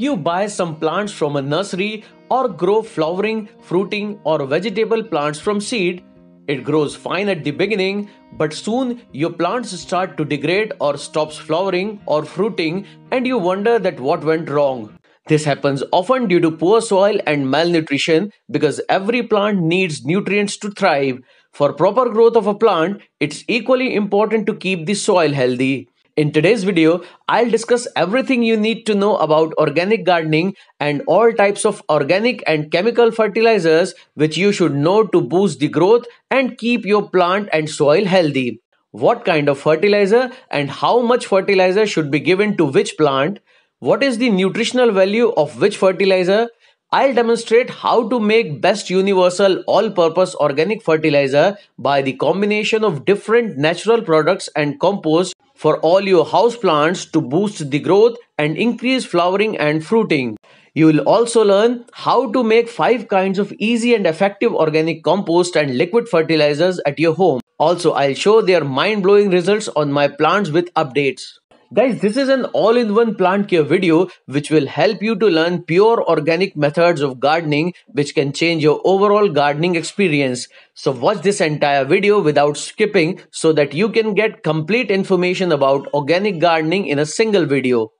You buy some plants from a nursery or grow flowering, fruiting, or vegetable plants from seed. It grows fine at the beginning, but soon your plants start to degrade or stops flowering or fruiting, and you wonder that what went wrong. This happens often due to poor soil and malnutrition because every plant needs nutrients to thrive. For proper growth of a plant, it's equally important to keep the soil healthy. In today's video, I'll discuss everything you need to know about organic gardening and all types of organic and chemical fertilizers which you should know to boost the growth and keep your plant and soil healthy. What kind of fertilizer and how much fertilizer should be given to which plant? What is the nutritional value of which fertilizer? I'll demonstrate how to make best universal all-purpose organic fertilizer by the combination of different natural products and compost for all your house plants to boost the growth and increase flowering and fruiting. You will also learn how to make 5 kinds of easy and effective organic compost and liquid fertilizers at your home. Also, I'll show their mind blowing results on my plants with updates. Guys, this is an all-in-one plant care video which will help you to learn pure organic methods of gardening which can change your overall gardening experience. So watch this entire video without skipping so that you can get complete information about organic gardening in a single video.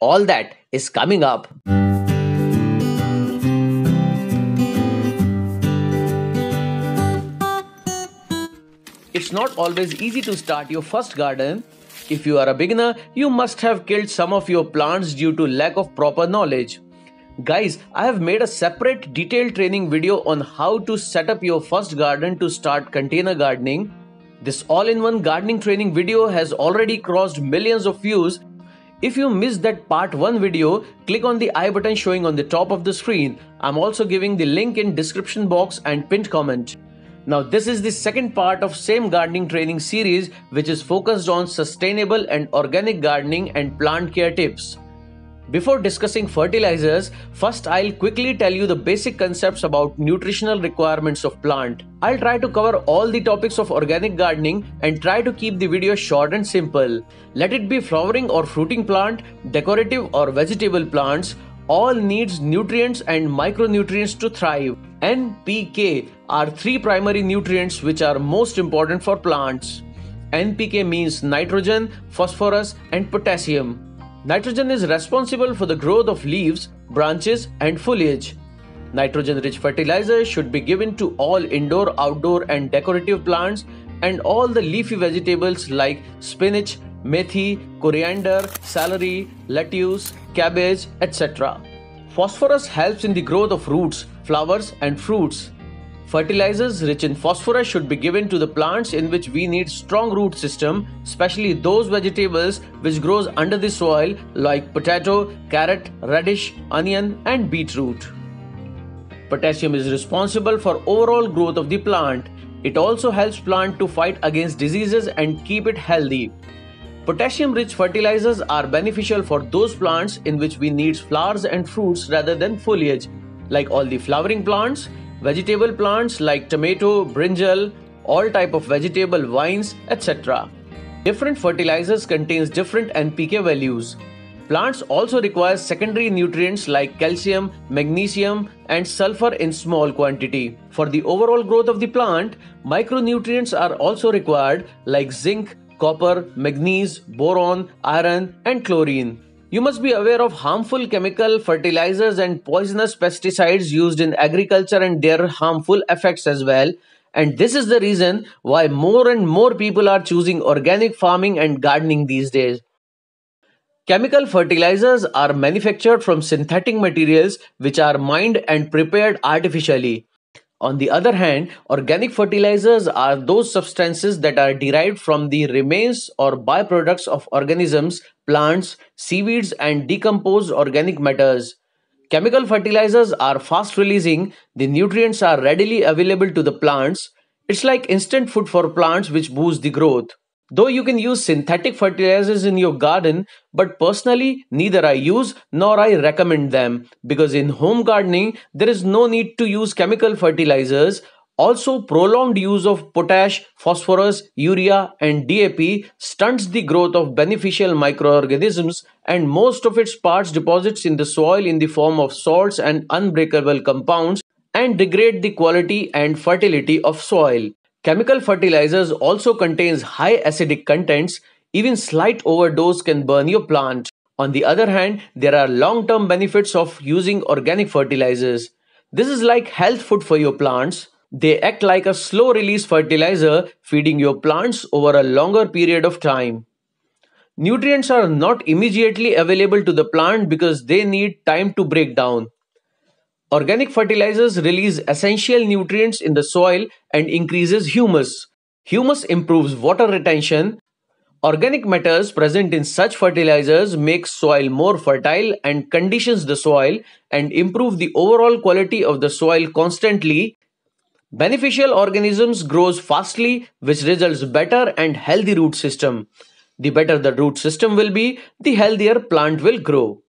All that is coming up. It's not always easy to start your first garden if you are a beginner, you must have killed some of your plants due to lack of proper knowledge. Guys, I have made a separate detailed training video on how to set up your first garden to start container gardening. This all-in-one gardening training video has already crossed millions of views. If you missed that part 1 video, click on the i button showing on the top of the screen. I'm also giving the link in description box and pinned comment. Now this is the second part of same gardening training series which is focused on sustainable and organic gardening and plant care tips. Before discussing fertilizers, first I'll quickly tell you the basic concepts about nutritional requirements of plant. I'll try to cover all the topics of organic gardening and try to keep the video short and simple. Let it be flowering or fruiting plant, decorative or vegetable plants, all needs nutrients and micronutrients to thrive. NPK are three primary nutrients which are most important for plants. NPK means nitrogen, phosphorus, and potassium. Nitrogen is responsible for the growth of leaves, branches, and foliage. Nitrogen rich fertilizer should be given to all indoor, outdoor, and decorative plants and all the leafy vegetables like spinach, methi, coriander, celery, lettuce, cabbage, etc. Phosphorus helps in the growth of roots, flowers, and fruits. Fertilizers rich in phosphorus should be given to the plants in which we need strong root system, especially those vegetables which grows under the soil like potato, carrot, radish, onion, and beetroot. Potassium is responsible for overall growth of the plant. It also helps plant to fight against diseases and keep it healthy. Potassium rich fertilizers are beneficial for those plants in which we need flowers and fruits rather than foliage, like all the flowering plants, vegetable plants like tomato, brinjal, all type of vegetable vines, etc. Different fertilizers contains different NPK values. Plants also require secondary nutrients like calcium, magnesium, and sulfur in small quantity. For the overall growth of the plant, micronutrients are also required like zinc, copper, manganese, boron, iron, and chlorine. You must be aware of harmful chemical fertilizers and poisonous pesticides used in agriculture and their harmful effects as well. And this is the reason why more and more people are choosing organic farming and gardening these days. Chemical fertilizers are manufactured from synthetic materials which are mined and prepared artificially. On the other hand, organic fertilizers are those substances that are derived from the remains or byproducts of organisms, plants, seaweeds, and decomposed organic matters. Chemical fertilizers are fast releasing, the nutrients are readily available to the plants. It's like instant food for plants which boosts the growth. Though you can use synthetic fertilizers in your garden, but personally, neither I use nor I recommend them because in home gardening, there is no need to use chemical fertilizers. Also, prolonged use of potash, phosphorus, urea, and DAP stunts the growth of beneficial microorganisms, and most of its parts deposits in the soil in the form of salts and unbreakable compounds and degrade the quality and fertility of soil. Chemical fertilizers also contains high acidic contents. Even slight overdose can burn your plant. On the other hand, there are long-term benefits of using organic fertilizers. This is like health food for your plants. They act like a slow release fertilizer, feeding your plants over a longer period of time. Nutrients are not immediately available to the plant because they need time to break down. Organic fertilizers release essential nutrients in the soil and increases humus. Humus improves water retention. Organic matters present in such fertilizers makes soil more fertile and conditions the soil and improve the overall quality of the soil constantly. Beneficial organisms grows fastly which results better and healthy root system. The better the root system will be, the healthier plant will grow.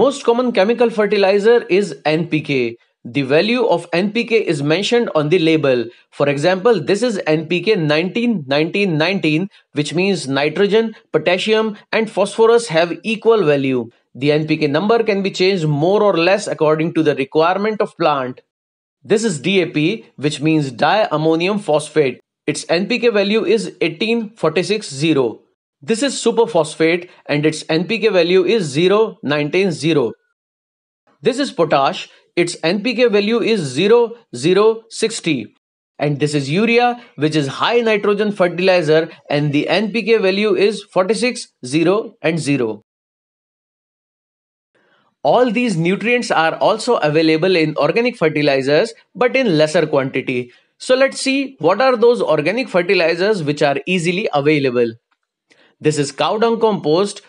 Most common chemical fertilizer is NPK. The value of NPK is mentioned on the label. For example, this is NPK 19 19 19, which means nitrogen, potassium, and phosphorus have equal value. The NPK number can be changed more or less according to the requirement of plant. This is DAP, which means diammonium phosphate. Its NPK value is 18460. This is superphosphate and its NPK value is 0, 19, 0. This is potash, its NPK value is 0, 0, 60. And this is urea which is high nitrogen fertilizer and the NPK value is 46, 0 and 0. All these nutrients are also available in organic fertilizers but in lesser quantity. So let's see what are those organic fertilizers which are easily available. This is cow dung compost,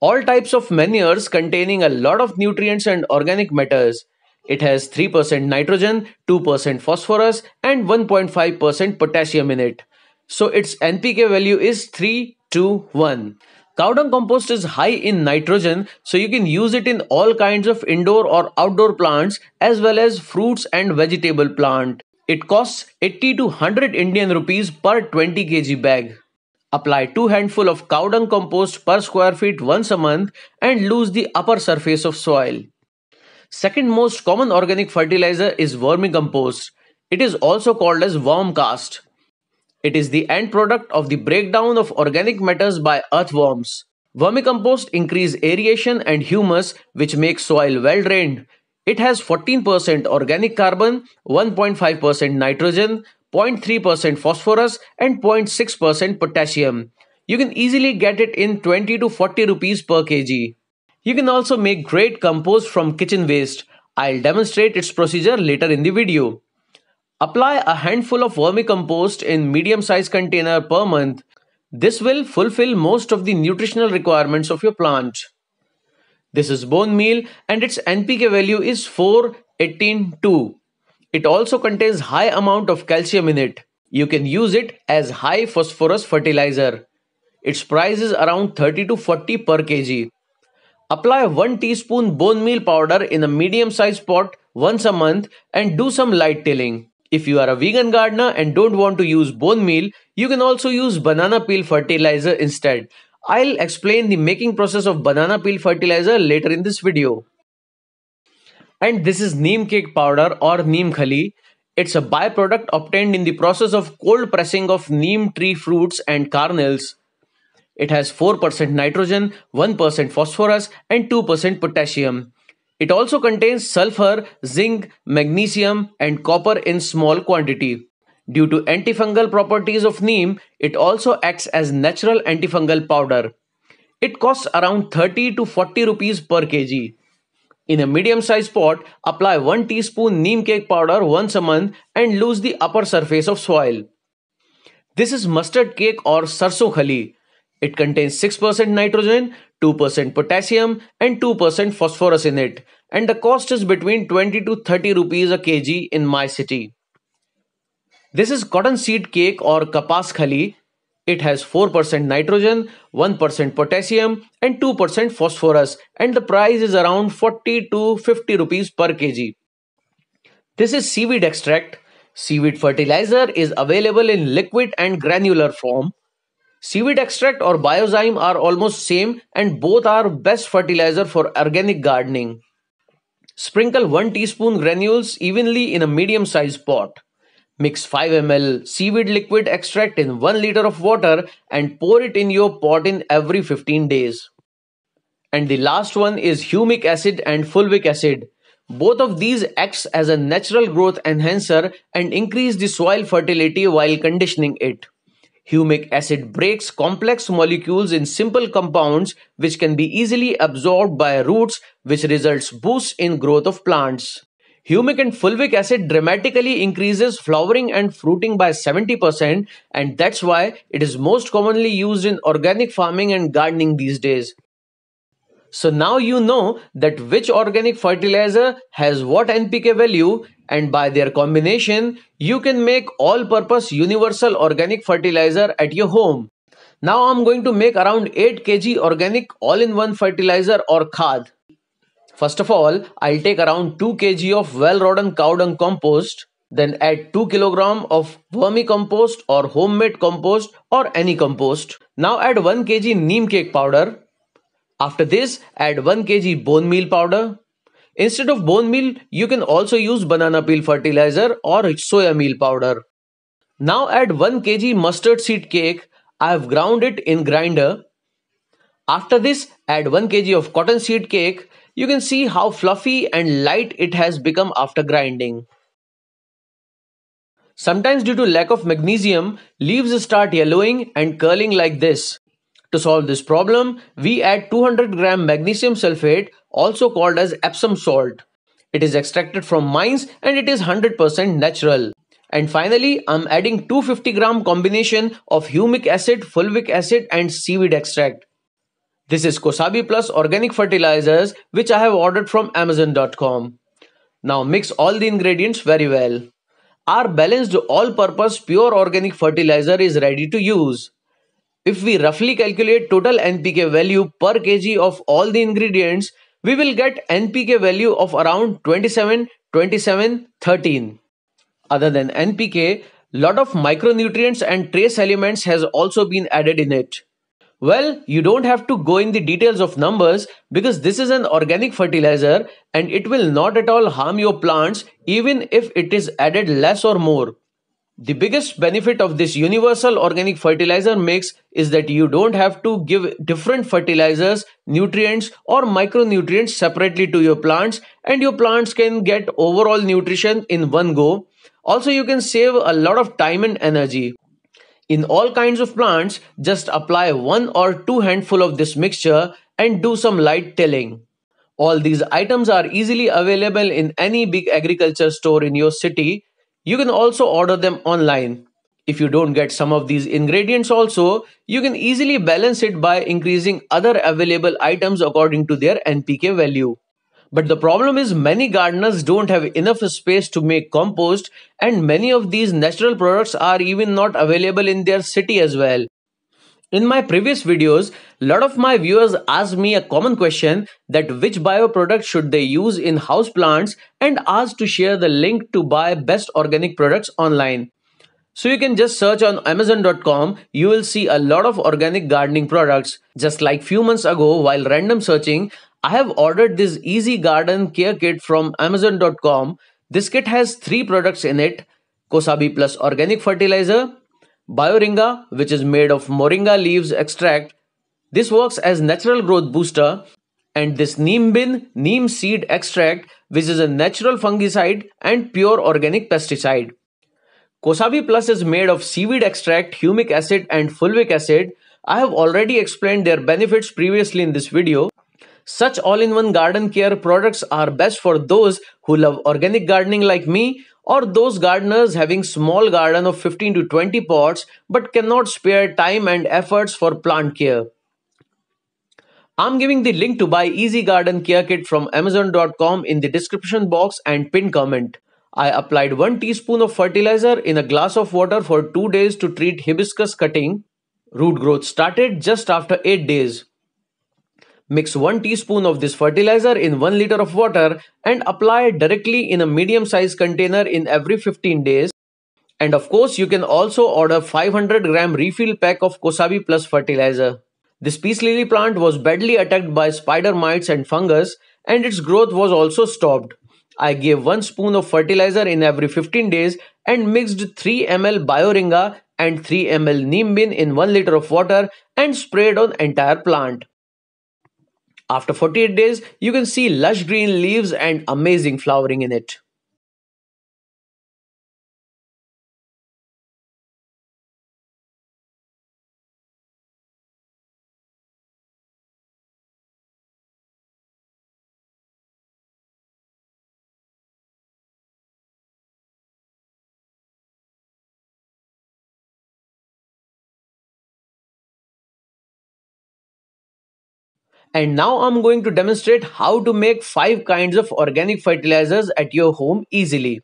all types of manures containing a lot of nutrients and organic matters. It has 3% nitrogen, 2% phosphorus, and 1.5% potassium in it. So its NPK value is 3 2, 1. Cow dung compost is high in nitrogen, so you can use it in all kinds of indoor or outdoor plants as well as fruits and vegetable plant. It costs 80 to 100 Indian rupees per 20 kg bag. Apply 2 handful of cow dung compost per square feet once a month and loose the upper surface of soil. Second most common organic fertilizer is vermicompost. It is also called as worm cast. It is the end product of the breakdown of organic matters by earthworms. Vermicompost increase aeration and humus which makes soil well drained. It has 14% organic carbon, 1.5% nitrogen, 0.3% phosphorus and 0.6% potassium. You can easily get it in 20 to 40 rupees per kg. You can also make great compost from kitchen waste. I'll demonstrate its procedure later in the video. Apply a handful of vermicompost in medium-sized container per month. This will fulfill most of the nutritional requirements of your plant. This is bone meal and its NPK value is 4, 18, 2. It also contains high amount of calcium in it. You can use it as high phosphorus fertilizer. Its price is around 30 to 40 per kg. Apply 1 teaspoon bone meal powder in a medium sized pot once a month and do some light tilling. If you are a vegan gardener and don't want to use bone meal, you can also use banana peel fertilizer instead. I'll explain the making process of banana peel fertilizer later in this video and this is neem cake powder or neem khali. It's a byproduct obtained in the process of cold pressing of neem tree fruits and kernels. It has 4% nitrogen, 1% phosphorus, and 2% potassium. It also contains sulfur, zinc, magnesium, and copper in small quantity. Due to antifungal properties of neem, it also acts as natural antifungal powder. It costs around 30 to 40 rupees per kg. In a medium-sized pot, apply 1 teaspoon neem cake powder once a month and loose the upper surface of soil. This is mustard cake or sarso khali. It contains 6% nitrogen, 2% potassium and 2% phosphorus in it and the cost is between 20 to 30 rupees a kg in my city. This is cotton seed cake or kapas khali it has 4% nitrogen, 1% potassium and 2% phosphorus and the price is around 40 to 50 rupees per kg. This is seaweed extract. Seaweed fertilizer is available in liquid and granular form. Seaweed extract or biozyme are almost same and both are best fertilizer for organic gardening. Sprinkle 1 teaspoon granules evenly in a medium sized pot. Mix 5 ml seaweed liquid extract in 1 liter of water and pour it in your pot in every 15 days. And the last one is humic acid and fulvic acid. Both of these acts as a natural growth enhancer and increase the soil fertility while conditioning it. Humic acid breaks complex molecules in simple compounds which can be easily absorbed by roots which results boost in growth of plants. Humic and fulvic acid dramatically increases flowering and fruiting by 70% and that's why it is most commonly used in organic farming and gardening these days. So now you know that which organic fertilizer has what NPK value and by their combination you can make all-purpose universal organic fertilizer at your home. Now I'm going to make around 8 kg organic all-in-one fertilizer or khad. First of all, I'll take around 2 kg of well rotten cow dung compost, then add 2 kg of vermicompost or homemade compost or any compost. Now add 1 kg neem cake powder. After this, add 1 kg bone meal powder. Instead of bone meal, you can also use banana peel fertilizer or soya meal powder. Now add 1 kg mustard seed cake. I have ground it in grinder. After this, add 1 kg of cotton seed cake you can see how fluffy and light it has become after grinding. Sometimes due to lack of magnesium, leaves start yellowing and curling like this. To solve this problem, we add 200 gram magnesium sulfate, also called as Epsom salt. It is extracted from mines and it is 100% natural. And finally, I'm adding 250 gram combination of humic acid, fulvic acid and seaweed extract. This is Kosabi Plus organic fertilizers which I have ordered from amazon.com. Now mix all the ingredients very well. Our balanced all-purpose pure organic fertilizer is ready to use. If we roughly calculate total NPK value per kg of all the ingredients, we will get NPK value of around 27, 27, 13. Other than NPK, lot of micronutrients and trace elements has also been added in it. Well, you don't have to go in the details of numbers because this is an organic fertilizer and it will not at all harm your plants even if it is added less or more. The biggest benefit of this universal organic fertilizer mix is that you don't have to give different fertilizers, nutrients or micronutrients separately to your plants and your plants can get overall nutrition in one go. Also, you can save a lot of time and energy. In all kinds of plants, just apply one or two handful of this mixture and do some light tilling. All these items are easily available in any big agriculture store in your city. You can also order them online. If you don't get some of these ingredients also, you can easily balance it by increasing other available items according to their NPK value. But the problem is many gardeners don't have enough space to make compost and many of these natural products are even not available in their city as well. In my previous videos, lot of my viewers asked me a common question that which bioproduct should they use in house plants and asked to share the link to buy best organic products online. So you can just search on amazon.com, you will see a lot of organic gardening products. Just like few months ago while random searching, I have ordered this Easy Garden Care Kit from Amazon.com. This kit has three products in it Kosabi Plus Organic Fertilizer, Bioringa, which is made of Moringa leaves extract. This works as natural growth booster, and this Neem Bin Neem Seed Extract, which is a natural fungicide and pure organic pesticide. Kosabi Plus is made of seaweed extract, humic acid, and fulvic acid. I have already explained their benefits previously in this video. Such all in one garden care products are best for those who love organic gardening like me or those gardeners having small garden of 15 to 20 pots but cannot spare time and efforts for plant care. I'm giving the link to buy Easy Garden Care Kit from amazon.com in the description box and pin comment. I applied 1 teaspoon of fertilizer in a glass of water for 2 days to treat hibiscus cutting. Root growth started just after 8 days. Mix 1 teaspoon of this fertilizer in 1 liter of water and apply directly in a medium sized container in every 15 days. And of course, you can also order 500 gram refill pack of Kosabi Plus fertilizer. This peace lily plant was badly attacked by spider mites and fungus and its growth was also stopped. I gave 1 spoon of fertilizer in every 15 days and mixed 3 ml bioringa and 3 ml neem bin in 1 liter of water and sprayed on entire plant. After 48 days, you can see lush green leaves and amazing flowering in it. and now I'm going to demonstrate how to make 5 kinds of organic fertilizers at your home easily.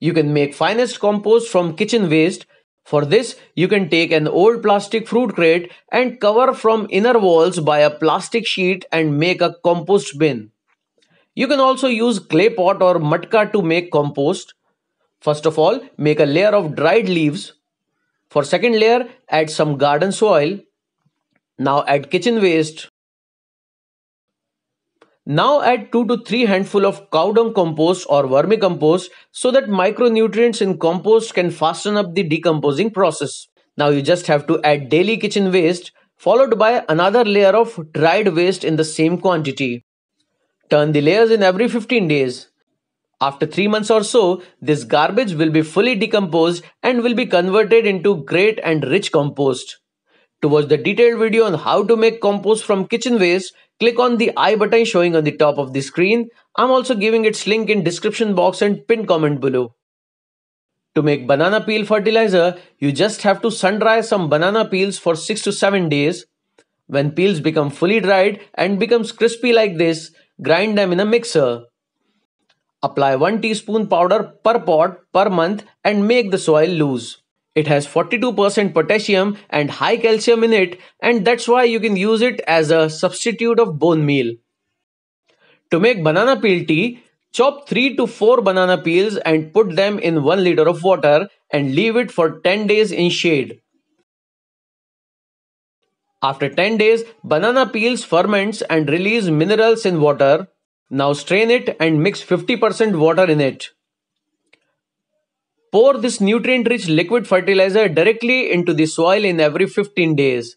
You can make finest compost from kitchen waste. For this, you can take an old plastic fruit crate and cover from inner walls by a plastic sheet and make a compost bin. You can also use clay pot or matka to make compost. First of all, make a layer of dried leaves. For second layer, add some garden soil. Now add kitchen waste. Now add 2 to 3 handful of cow dung compost or vermicompost so that micronutrients in compost can fasten up the decomposing process. Now you just have to add daily kitchen waste followed by another layer of dried waste in the same quantity. Turn the layers in every 15 days. After 3 months or so, this garbage will be fully decomposed and will be converted into great and rich compost. To watch the detailed video on how to make compost from kitchen waste, click on the i button showing on the top of the screen. I'm also giving its link in description box and pinned comment below. To make banana peel fertilizer, you just have to sun dry some banana peels for 6 to 7 days. When peels become fully dried and becomes crispy like this, grind them in a mixer. Apply 1 teaspoon powder per pot per month and make the soil loose. It has 42% potassium and high calcium in it, and that's why you can use it as a substitute of bone meal. To make banana peel tea, chop 3 to 4 banana peels and put them in 1 liter of water and leave it for 10 days in shade. After 10 days, banana peels ferments and release minerals in water. Now strain it and mix 50% water in it. Pour this nutrient rich liquid fertilizer directly into the soil in every 15 days.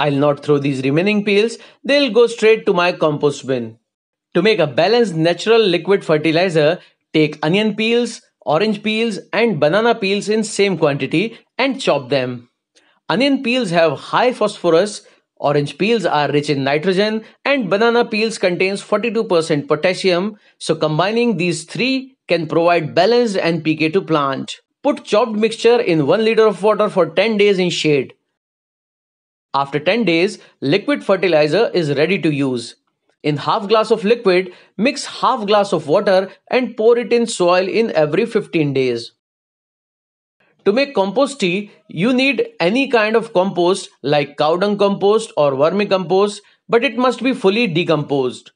I'll not throw these remaining peels, they'll go straight to my compost bin. To make a balanced natural liquid fertilizer, take onion peels, orange peels and banana peels in same quantity and chop them. Onion peels have high phosphorus, orange peels are rich in nitrogen and banana peels contains 42% potassium, so combining these three can provide balance and pK to plant. Put chopped mixture in 1 liter of water for 10 days in shade. After 10 days, liquid fertilizer is ready to use. In half glass of liquid, mix half glass of water and pour it in soil in every 15 days. To make compost tea, you need any kind of compost like cow dung compost or vermicompost, but it must be fully decomposed.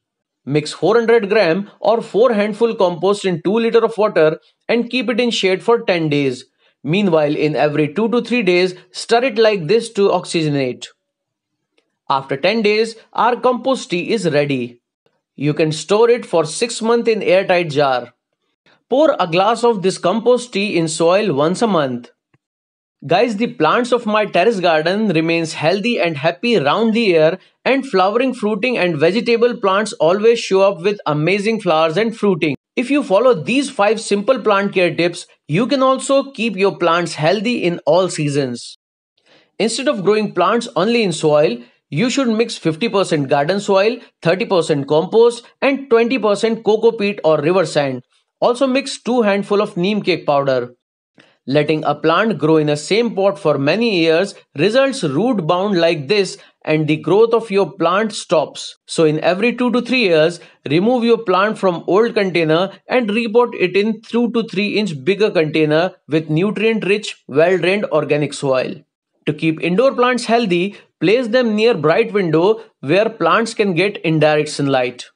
Mix 400 gram or 4 handful compost in 2 liter of water and keep it in shade for 10 days. Meanwhile, in every 2 to 3 days, stir it like this to oxygenate. After 10 days, our compost tea is ready. You can store it for 6 months in airtight jar. Pour a glass of this compost tea in soil once a month. Guys, the plants of my terrace garden remains healthy and happy round the year and flowering fruiting and vegetable plants always show up with amazing flowers and fruiting. If you follow these 5 simple plant care tips, you can also keep your plants healthy in all seasons. Instead of growing plants only in soil, you should mix 50% garden soil, 30% compost and 20% coco peat or river sand. Also mix 2 handful of neem cake powder. Letting a plant grow in the same pot for many years results root bound like this and the growth of your plant stops. So in every 2 to 3 years, remove your plant from old container and repot it in 2 to 3 inch bigger container with nutrient rich, well drained organic soil. To keep indoor plants healthy, place them near bright window where plants can get indirect sunlight.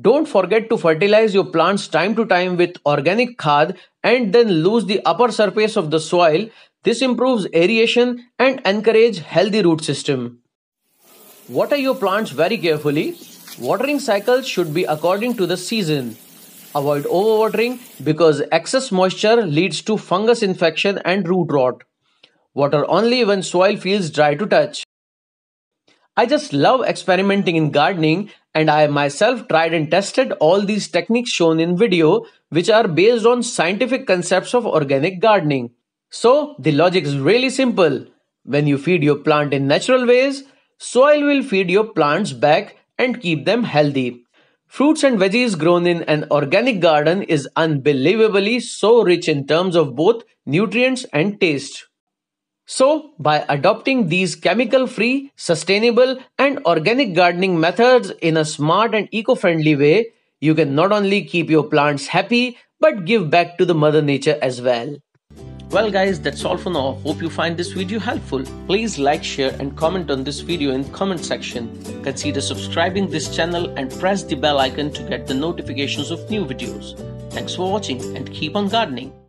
Don't forget to fertilize your plants time to time with organic khad and then lose the upper surface of the soil. This improves aeration and encourage healthy root system. Water your plants very carefully. Watering cycles should be according to the season. Avoid overwatering because excess moisture leads to fungus infection and root rot. Water only when soil feels dry to touch. I just love experimenting in gardening and I myself tried and tested all these techniques shown in video which are based on scientific concepts of organic gardening. So the logic is really simple. When you feed your plant in natural ways, soil will feed your plants back and keep them healthy. Fruits and veggies grown in an organic garden is unbelievably so rich in terms of both nutrients and taste. So, by adopting these chemical free, sustainable, and organic gardening methods in a smart and eco friendly way, you can not only keep your plants happy but give back to the mother nature as well. Well guys, that's all for now. Hope you find this video helpful. Please like, share and comment on this video in comment section. Consider subscribing this channel and press the bell icon to get the notifications of new videos. Thanks for watching and keep on gardening.